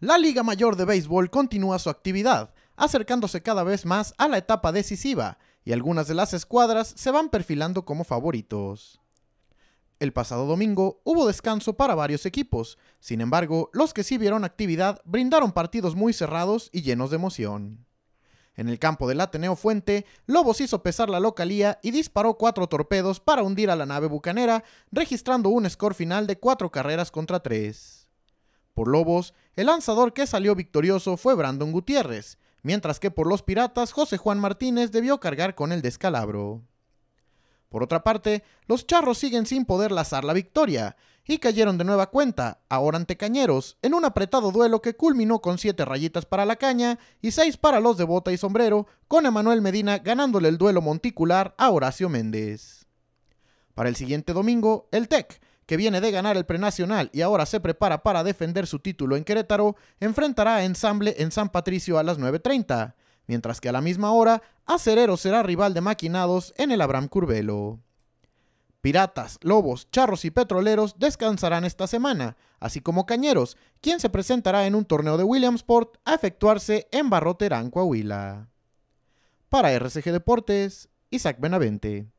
La Liga Mayor de Béisbol continúa su actividad, acercándose cada vez más a la etapa decisiva, y algunas de las escuadras se van perfilando como favoritos. El pasado domingo hubo descanso para varios equipos, sin embargo, los que sí vieron actividad brindaron partidos muy cerrados y llenos de emoción. En el campo del Ateneo Fuente, Lobos hizo pesar la localía y disparó cuatro torpedos para hundir a la nave bucanera, registrando un score final de cuatro carreras contra tres. Por Lobos, el lanzador que salió victorioso fue Brandon Gutiérrez, mientras que por los Piratas José Juan Martínez debió cargar con el descalabro. Por otra parte, los Charros siguen sin poder lazar la victoria, y cayeron de nueva cuenta, ahora ante Cañeros, en un apretado duelo que culminó con 7 rayitas para la caña y 6 para los de bota y sombrero, con Emanuel Medina ganándole el duelo monticular a Horacio Méndez. Para el siguiente domingo, el TEC que viene de ganar el prenacional y ahora se prepara para defender su título en Querétaro, enfrentará a Ensamble en San Patricio a las 9.30, mientras que a la misma hora, Acerero será rival de Maquinados en el Abraham Curvelo. Piratas, Lobos, Charros y Petroleros descansarán esta semana, así como Cañeros, quien se presentará en un torneo de Williamsport a efectuarse en Barroterán, Coahuila. Para RCG Deportes, Isaac Benavente.